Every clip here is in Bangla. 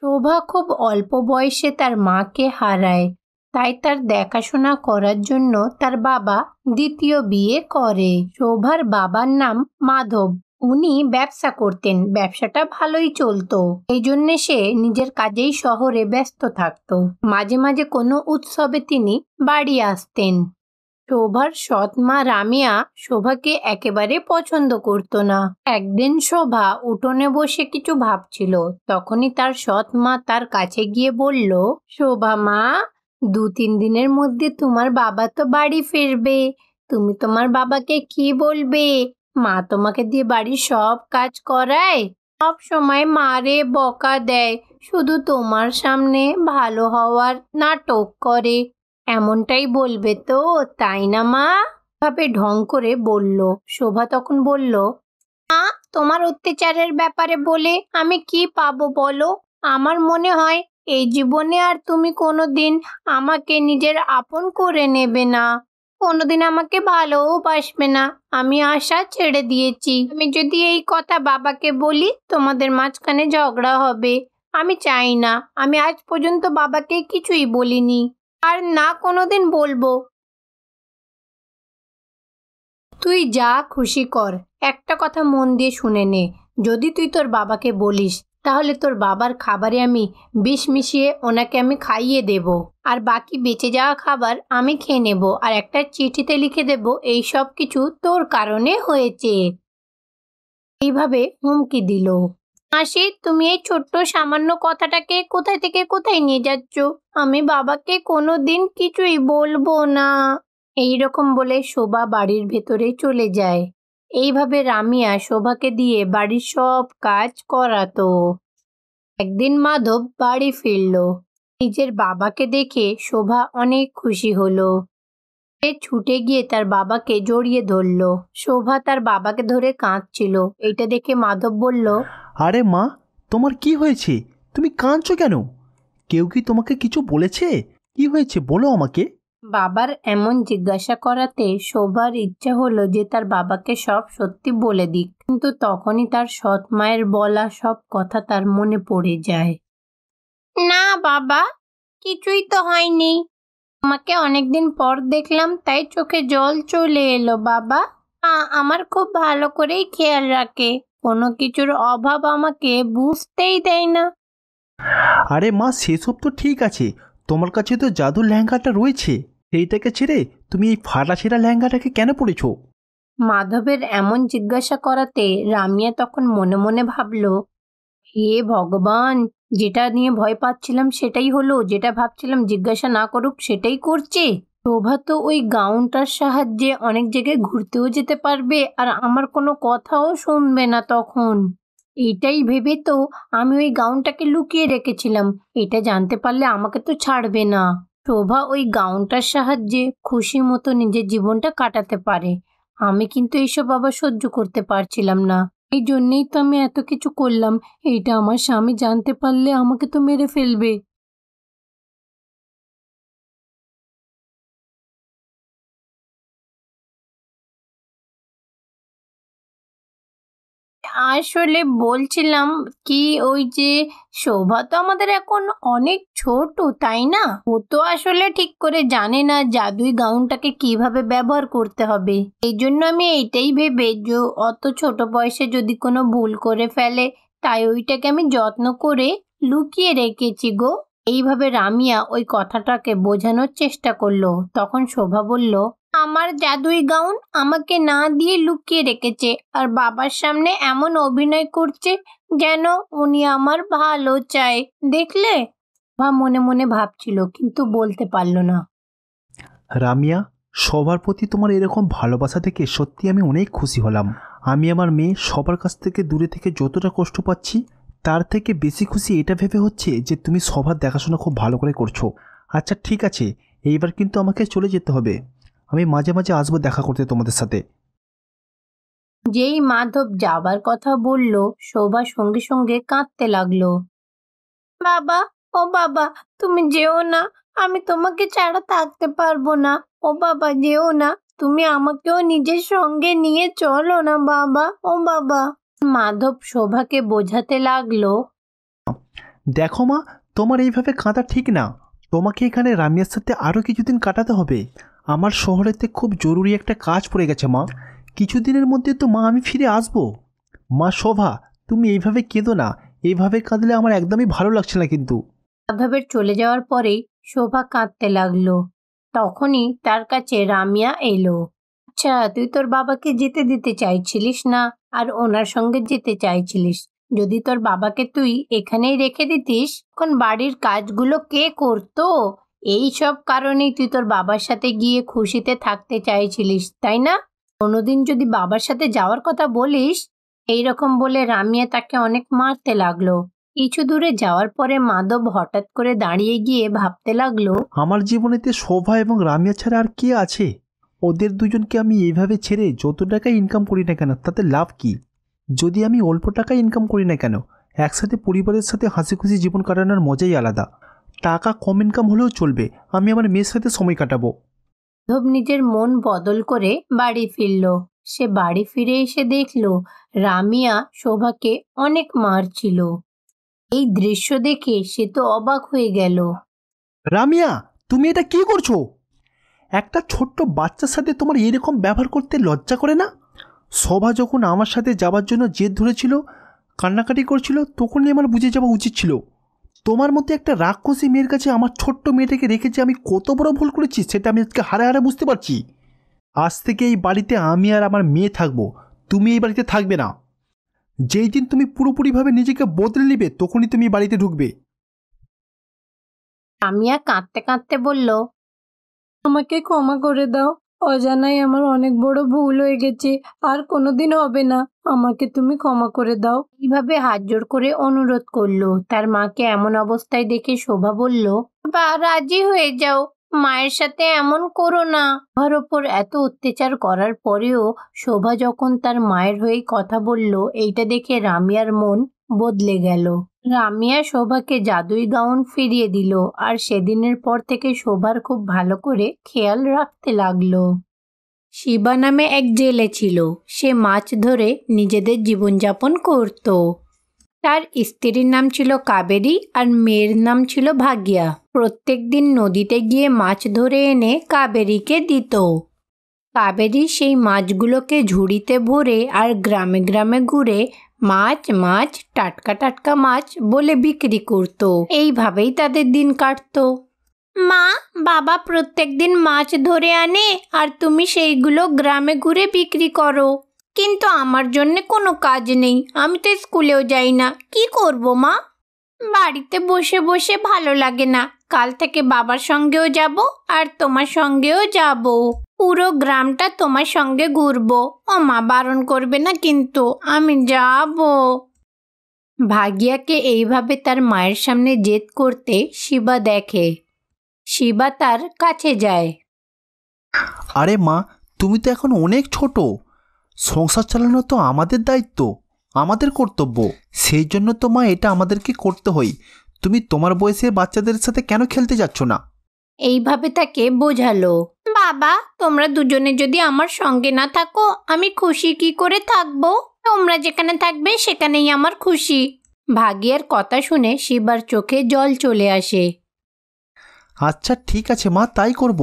শোভা খুব অল্প বয়সে তার মাকে হারায় তাই তার দেখাশোনা করার জন্য তার বাবা দ্বিতীয় বিয়ে করে শোভার বাবার নাম মাধব উনি ব্যবসা করতেন ব্যবসাটা ভালোই চলতো এই জন্যে সে নিজের কাজেই শহরে ব্যস্ত থাকত মাঝে মাঝে কোনো উৎসবে তিনি বাড়ি আসতেন শোভার সৎ মা রামিয়া শোভাকে একেবারে পছন্দ করত না একদিন শোভা উঠোনে বসে কিছু ভাবছিল তখনই তার সৎ মা তার কাছে গিয়ে বলল শোভা মা দু তিন দিনের মধ্যে তোমার বাবা তো বাড়ি ফিরবে তুমি তোমার বাবাকে কি বলবে মা তোমাকে দিয়ে বাড়ির সব কাজ করায় সব সময় মারে বকা দেয় শুধু তোমার সামনে ভালো হওয়ার নাটক করে এমনটাই বলবে তো তাই না মা ভাবে ঢং করে বলল শোভা তখন বলল মা তোমার অত্যাচারের ব্যাপারে বলে আমি কি পাবো বলো আমার মনে হয় এই জীবনে আর তুমি কোনো দিন আমাকে নিজের আপন করে নেবে না কোনোদিন আমাকে ভালোও বাসবে না আমি আশা ছেড়ে দিয়েছি আমি যদি এই কথা বাবাকে বলি তোমাদের মাঝখানে ঝগড়া হবে আমি চাই না আমি আজ পর্যন্ত বাবাকে কিছুই বলিনি আর না কোনোদিন বলবো তুই যা খুশি কর একটা কথা মন দিয়ে শুনে নে যদি তুই তোর বাবাকে বলিস তাহলে তোর বাবার খাবারে আমি বিষ মিশিয়ে ওনাকে আমি খাইয়ে দেব আর বাকি বেঁচে যাওয়া খাবার আমি খেয়ে নেব আর একটা চিঠিতে লিখে দেব এই সব কিছু তোর কারণে হয়েছে এইভাবে হুমকি দিল মাসি তুমি এই ছোট্ট সামান্য কথাটাকে কোথায় থেকে কোথায় নিয়ে যাচ্ছ আমি বাবাকে কোনো দিন কিছুই বলবো না এই রকম বলে শোভা বাড়ির ভেতরে চলে যায় এইভাবে রামিয়া শোভাকে দিয়ে বাড়ির সব কাজ করাতো একদিন মাধব বাড়ি ফিরল নিজের বাবাকে দেখে শোভা অনেক খুশি হলো সে ছুটে গিয়ে তার বাবাকে জড়িয়ে ধরল শোভা তার বাবাকে ধরে কাঁদছিল এটা দেখে মাধব বলল আরে মা তোমার কি হয়েছে তুমি কাঁদছো কেন কেউ কি তোমাকে কিছু বলেছে কি হয়েছে বলো আমাকে বাবার এমন জিজ্ঞাসা করাতে শোভার ইচ্ছা হলো যে তার বাবাকে সব সত্যি বলে দিক কিন্তু তখনই তার সৎ মায়ের বলা সব কথা তার মনে পড়ে যায় না বাবা কিছুই তো হয়নি আমাকে অনেকদিন পর দেখলাম তাই চোখে জল চলে এলো বাবা আমার খুব ভালো করেই খেয়াল রাখে কোনো কিছুর অভাব আমাকে বুঝতেই দেয় না আরে মা সেসব তো ঠিক আছে তোমার কাছে তো জাদুর লেহেঙ্গাটা রয়েছে সেইটাকে ছেড়ে তুমি এই ফাটা ছেঁড়া লেহেঙ্গাটাকে কেন পরেছো মাধবের এমন জিজ্ঞাসা করাতে রামিয়া তখন মনে মনে ভাবল হে ভগবান যেটা নিয়ে ভয় পাচ্ছিলাম সেটাই হলো যেটা ভাবছিলাম জিজ্ঞাসা না করুক সেটাই করছে শোভা তো ওই গাউনটার সাহায্যে অনেক জায়গায় ঘুরতেও যেতে পারবে আর আমার কোনো কথাও শুনবে না তখন এটাই ভেবে তো আমি ওই গাউনটাকে লুকিয়ে রেখেছিলাম এটা জানতে পারলে আমাকে তো ছাড়বে না শোভা ওই গাউনটার সাহায্যে খুশি মতো নিজের জীবনটা কাটাতে পারে আমি কিন্তু এইসব আবার সহ্য করতে পারছিলাম না এই জন্যেই তো আমি এত কিছু করলাম এইটা আমার স্বামী জানতে পারলে আমাকে তো মেরে ফেলবে আসলে বলছিলাম কি ওই যে শোভা তো আমাদের এখন অনেক ছোট তাই না ও তো আসলে ঠিক করে জানে না জাদুই গাউনটাকে কিভাবে ব্যবহার করতে হবে এই জন্য আমি এইটাই ভেবে যে অত ছোট বয়সে যদি কোনো ভুল করে ফেলে তাই ওইটাকে আমি যত্ন করে লুকিয়ে রেখেছি গো এইভাবে রামিয়া ওই কথাটাকে বোঝানোর চেষ্টা করলো তখন শোভা বলল আমার জাদুই গাউন আমাকে না দিয়ে লুকিয়ে রেখেছে আর বাবার সামনে এমন অভিনয় করছে যেন উনি আমার ভালো চায় দেখলে বা মনে মনে ভাবছিল কিন্তু বলতে পারল না রামিয়া সবার প্রতি তোমার এরকম ভালোবাসা থেকে সত্যি আমি অনেক খুশি হলাম আমি আমার মেয়ে সবার কাছ থেকে দূরে থেকে যতটা কষ্ট পাচ্ছি তার থেকে বেশি খুশি এটা ভেবে হচ্ছে যে তুমি সবার দেখাশোনা খুব ভালো করে করছো আচ্ছা ঠিক আছে এইবার কিন্তু আমাকে চলে যেতে হবে আমি মাঝে মাঝে আসবো দেখা করতে তোমাদের সাথে যেই মাধব যাবার কথা বলল শোভা সঙ্গে সঙ্গে কাঁদতে লাগলো বাবা ও বাবা তুমি যেও না আমি তোমাকে ছাড়া থাকতে পারবো না ও বাবা যেও না তুমি আমাকেও নিজের সঙ্গে নিয়ে চলো না বাবা ও বাবা মাধব শোভাকে বোঝাতে লাগলো দেখো মা তোমার এইভাবে কাঁদা ঠিক না তোমাকে এখানে রামিয়ার সাথে আরও কিছুদিন কাটাতে হবে আমার শহরেতে খুব জরুরি একটা কাজ পড়ে গেছে মা কিছুদিনের মধ্যে তো মা আমি ফিরে আসবো মা শোভা তুমি এইভাবে কেঁদো না এইভাবে কাঁদলে আমার একদমই ভালো লাগছে না কিন্তু মাধবের চলে যাওয়ার পরে শোভা কাঁদতে লাগলো তখনই তার কাছে রামিয়া এলো আচ্ছা তুই তোর বাবাকে যেতে দিতে চাইছিলিস না আর ওনার সঙ্গে যেতে চাইছিলিস যদি তোর বাবাকে তুই এখানেই রেখে দিতিস এখন বাড়ির কাজগুলো কে করতো এই সব কারণেই তুই তোর বাবার সাথে গিয়ে খুশিতে থাকতে চাইছিলিস তাই না কোনোদিন যদি বাবার সাথে যাওয়ার কথা বলিস এই রকম বলে রামিয়া তাকে অনেক মারতে লাগলো কিছু দূরে যাওয়ার পরে মাধব হঠাৎ করে দাঁড়িয়ে গিয়ে ভাবতে লাগলো আমার জীবনেতে শোভা এবং রামিয়া ছাড়া আর কে আছে ওদের দুজনকে আমি এইভাবে ছেড়ে যত টাকা ইনকাম করি না কেন তাতে লাভ কি যদি আমি অল্প টাকা ইনকাম করি না কেন একসাথে পরিবারের সাথে হাসি খুশি জীবন কাটানোর মজাই আলাদা টাকা কম ইনকাম হলেও চলবে আমি আমার মেয়ের সাথে সময় কাটাবো ধব নিজের মন বদল করে বাড়ি ফিরল সে বাড়ি ফিরে এসে দেখল রামিয়া শোভাকে অনেক মারছিল এই দৃশ্য দেখে সে তো অবাক হয়ে গেল রামিয়া তুমি এটা কি করছো একটা ছোট্ট বাচ্চার সাথে তোমার এরকম ব্যবহার করতে লজ্জা করে না শোভা যখন আমার সাথে যাবার জন্য জেদ ধরেছিল কান্নাকাটি করছিল তখনই আমার বুঝে যাওয়া উচিত ছিল তোমার মধ্যে একটা রাক্ষসী মেয়ের কাছে আমার ছোট্ট মেয়েটাকে যে আমি কত বড় ভুল করেছি সেটা আমি আজকে হারে হারে বুঝতে পারছি আজ থেকে এই বাড়িতে আমি আর আমার মেয়ে থাকবো তুমি এই বাড়িতে থাকবে না যেই দিন তুমি পুরোপুরিভাবে নিজেকে বদলে নিবে তখনই তুমি বাড়িতে ঢুকবে আমি আর কাঁদতে কাঁদতে বলল আমাকে ক্ষমা করে দাও অজানায় আমার অনেক বড় ভুল হয়ে গেছে আর কোনোদিন হবে না আমাকে তুমি ক্ষমা করে দাও এইভাবে হাত জোর করে অনুরোধ করলো তার মাকে এমন অবস্থায় দেখে শোভা বলল বা রাজি হয়ে যাও মায়ের সাথে এমন করো না শোভার ওপর এত অত্যাচার করার পরেও শোভা যখন তার মায়ের হয়ে কথা বলল এইটা দেখে রামিয়ার মন বদলে গেল রামিয়া শোভাকে জাদুই গাউন ফিরিয়ে দিল আর সেদিনের পর থেকে শোভার খুব ভালো করে খেয়াল রাখতে লাগলো শিবা নামে এক জেলে ছিল সে মাছ ধরে নিজেদের জীবনযাপন করত তার স্ত্রীর নাম ছিল কাবেরী আর মেয়ের নাম ছিল ভাগিয়া প্রত্যেক দিন নদীতে গিয়ে মাছ ধরে এনে কাবেরীকে দিত কাবেরী সেই মাছগুলোকে ঝুড়িতে ভরে আর গ্রামে গ্রামে ঘুরে মাছ মাছ টাটকা টাটকা মাছ বলে বিক্রি করত এইভাবেই তাদের দিন কাটত মা বাবা প্রত্যেক দিন মাছ ধরে আনে আর তুমি সেইগুলো গ্রামে ঘুরে বিক্রি করো কিন্তু আমার জন্য কোনো কাজ নেই আমি তো স্কুলেও যাই না কি করব মা বাড়িতে বসে বসে ভালো লাগে না কাল থেকে বাবার সঙ্গেও যাব আর তোমার সঙ্গেও যাব পুরো গ্রামটা তোমার সঙ্গে ঘুরবো ও মা বারণ করবে না কিন্তু আমি যাব ভাগিয়াকে এইভাবে তার মায়ের সামনে জেদ করতে শিবা দেখে শিবা তার কাছে যায় আরে মা তুমি তো এখন অনেক ছোট সংসার চালানো তো আমাদের দায়িত্ব আমাদের কর্তব্য সেই জন্য তো মা এটা আমাদেরকে করতে হয় তুমি তোমার বয়সে বাচ্চাদের সাথে কেন খেলতে যাচ্ছ না এইভাবে তাকে বোঝালো বাবা তোমরা দুজনে যদি আমার সঙ্গে না থাকো আমি খুশি কি করে থাকবো তোমরা যেখানে থাকবে সেখানেই আমার খুশি ভাগিয়ার কথা শুনে শিবার চোখে জল চলে আসে আচ্ছা ঠিক আছে মা তাই করব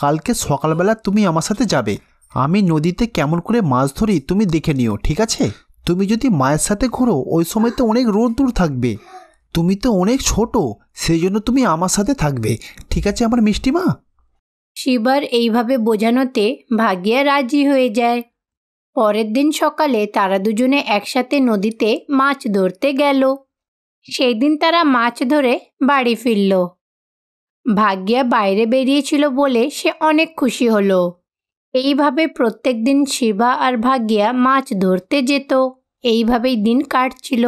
কালকে সকালবেলা তুমি আমার সাথে যাবে আমি নদীতে কেমন করে মাছ ধরি তুমি দেখে নিও ঠিক আছে তুমি যদি মায়ের সাথে ঘুরো ওই সময় তো অনেক রোদ দূর থাকবে তুমি তো অনেক ছোট সেই জন্য তুমি আমার সাথে থাকবে ঠিক আছে আমার মিষ্টি মা শিবার এইভাবে বোঝানোতে ভাগিয়া রাজি হয়ে যায় পরের দিন সকালে তারা দুজনে একসাথে নদীতে মাছ ধরতে গেল সেই দিন তারা মাছ ধরে বাড়ি ফিরল ভাগ্যা বাইরে বেরিয়েছিল বলে সে অনেক খুশি হলো এইভাবে প্রত্যেক দিন শিবা আর ভাগ্যা মাছ ধরতে যেত এইভাবেই দিন কাটছিল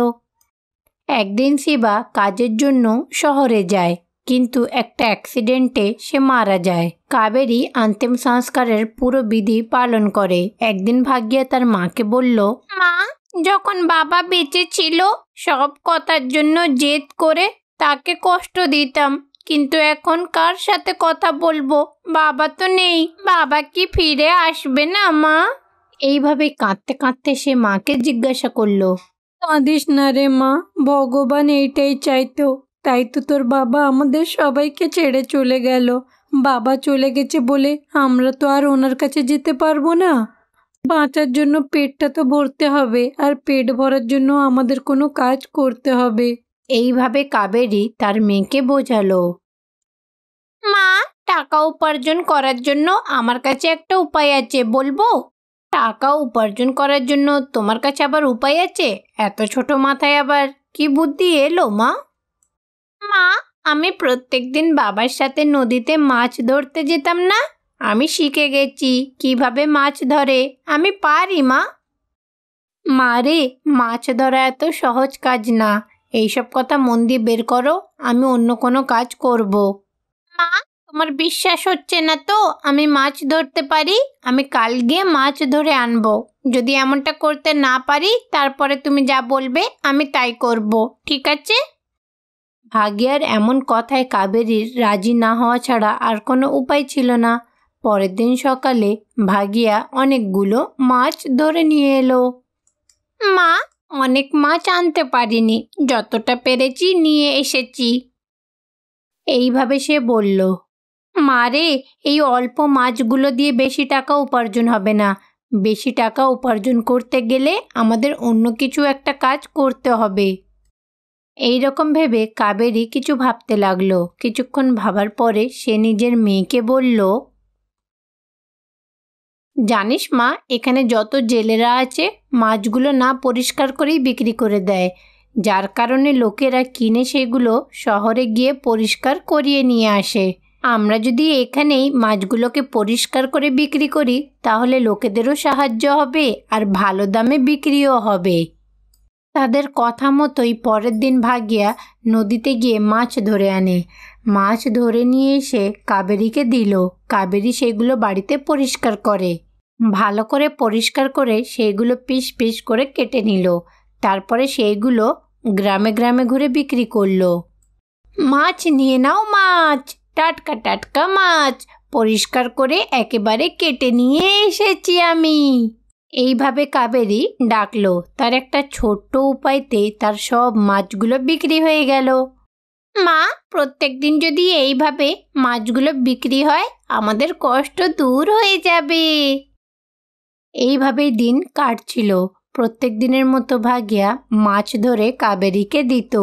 একদিন শিবা কাজের জন্য শহরে যায় কিন্তু একটা অ্যাক্সিডেন্টে সে মারা যায় কাবেরি অন্তিম সংস্কারের পুরো বিধি পালন করে একদিন ভাগ্যিয়া তার মাকে বলল মা যখন বাবা বেঁচে ছিল সব কথার জন্য জেদ করে তাকে কষ্ট দিতাম কিন্তু এখন কার সাথে কথা বলবো বাবা তো নেই বাবা কি ফিরে আসবে না মা এইভাবে কাঁদতে কাঁদতে সে মাকে জিজ্ঞাসা করলো আদিস না রে মা ভগবান এইটাই চাইতো তাই তো তোর বাবা আমাদের সবাইকে ছেড়ে চলে গেল বাবা চলে গেছে বলে আমরা তো আর ওনার কাছে যেতে পারবো না বাঁচার জন্য পেটটা তো ভরতে হবে আর পেট ভরার জন্য আমাদের কোনো কাজ করতে হবে এইভাবে কাবেরি তার মেয়েকে বোঝালো মা টাকা উপার্জন করার জন্য আমার কাছে একটা উপায় আছে বলবো টাকা উপার্জন করার জন্য তোমার কাছে আবার উপায় আছে এত ছোট মাথায় আবার কি বুদ্ধি এলো মা মা আমি প্রত্যেক দিন বাবার সাথে নদীতে মাছ ধরতে যেতাম না আমি শিখে গেছি কিভাবে মাছ ধরে আমি পারি মা মা রে মাছ ধরা এত সহজ কাজ না এইসব কথা মন দিয়ে বের করো আমি অন্য কোনো কাজ করব মা তোমার বিশ্বাস হচ্ছে না তো আমি মাছ ধরতে পারি আমি কাল গিয়ে মাছ ধরে আনবো যদি এমনটা করতে না পারি তারপরে তুমি যা বলবে আমি তাই করব ঠিক আছে ভাগিয়ার এমন কথায় কাবেরীর রাজি না হওয়া ছাড়া আর কোনো উপায় ছিল না পরের দিন সকালে ভাগিয়া অনেকগুলো মাছ ধরে নিয়ে এলো মা অনেক মাছ আনতে পারিনি যতটা পেরেছি নিয়ে এসেছি এইভাবে সে বলল মা রে এই অল্প মাছগুলো দিয়ে বেশি টাকা উপার্জন হবে না বেশি টাকা উপার্জন করতে গেলে আমাদের অন্য কিছু একটা কাজ করতে হবে এই রকম ভেবে কাবেরি কিছু ভাবতে লাগলো কিছুক্ষণ ভাবার পরে সে নিজের মেয়েকে বলল জানিস মা এখানে যত জেলেরা আছে মাছগুলো না পরিষ্কার করেই বিক্রি করে দেয় যার কারণে লোকেরা কিনে সেগুলো শহরে গিয়ে পরিষ্কার করিয়ে নিয়ে আসে আমরা যদি এখানেই মাছগুলোকে পরিষ্কার করে বিক্রি করি তাহলে লোকেদেরও সাহায্য হবে আর ভালো দামে বিক্রিও হবে তাদের কথা মতোই পরের দিন ভাগিয়া নদীতে গিয়ে মাছ ধরে আনে মাছ ধরে নিয়ে এসে কাবেরিকে দিল কাবেরি সেগুলো বাড়িতে পরিষ্কার করে ভালো করে পরিষ্কার করে সেইগুলো পিস পিস করে কেটে নিল তারপরে সেইগুলো গ্রামে গ্রামে ঘুরে বিক্রি করলো মাছ নিয়ে নাও মাছ টাটকা টাটকা মাছ পরিষ্কার করে একেবারে কেটে নিয়ে এসেছি আমি এইভাবে কাবেরি ডাকলো তার একটা ছোট্ট উপায়তে তার সব মাছগুলো বিক্রি হয়ে গেল মা প্রত্যেক দিন যদি এইভাবে মাছগুলো বিক্রি হয় আমাদের কষ্ট দূর হয়ে যাবে এইভাবেই দিন কাটছিল প্রত্যেক দিনের মতো ভাগিয়া মাছ ধরে কাবেরিকে দিত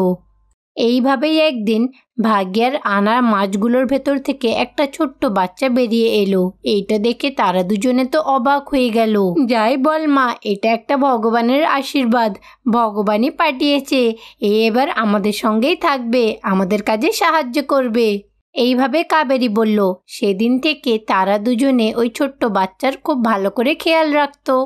এইভাবেই একদিন ভাগ্যের আনা মাছগুলোর ভেতর থেকে একটা ছোট্ট বাচ্চা বেরিয়ে এলো এইটা দেখে তারা দুজনে তো অবাক হয়ে গেল যাই বল মা এটা একটা ভগবানের আশীর্বাদ ভগবানই পাঠিয়েছে এ এবার আমাদের সঙ্গেই থাকবে আমাদের কাজে সাহায্য করবে এইভাবে কাবেরি বলল সেদিন থেকে তারা দুজনে ওই ছোট্ট বাচ্চার খুব ভালো করে খেয়াল রাখতো